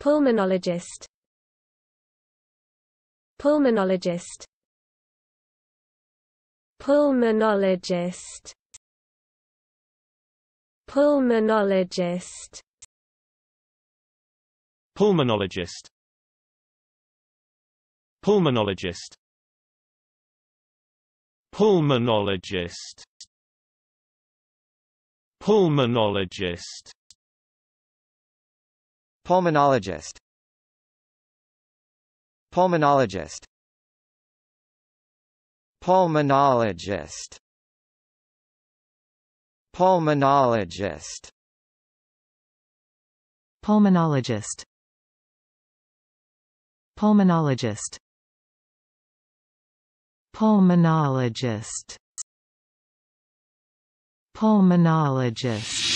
Pulmonologist Pulmonologist Pulmonologist Pulmonologist Pulmonologist Pulmonologist Pulmonologist Pulmonologist Pulmonologist Pulmonologist Pulmonologist Pulmonologist Pulmonologist Pulmonologist Pulmonologist Pulmonologist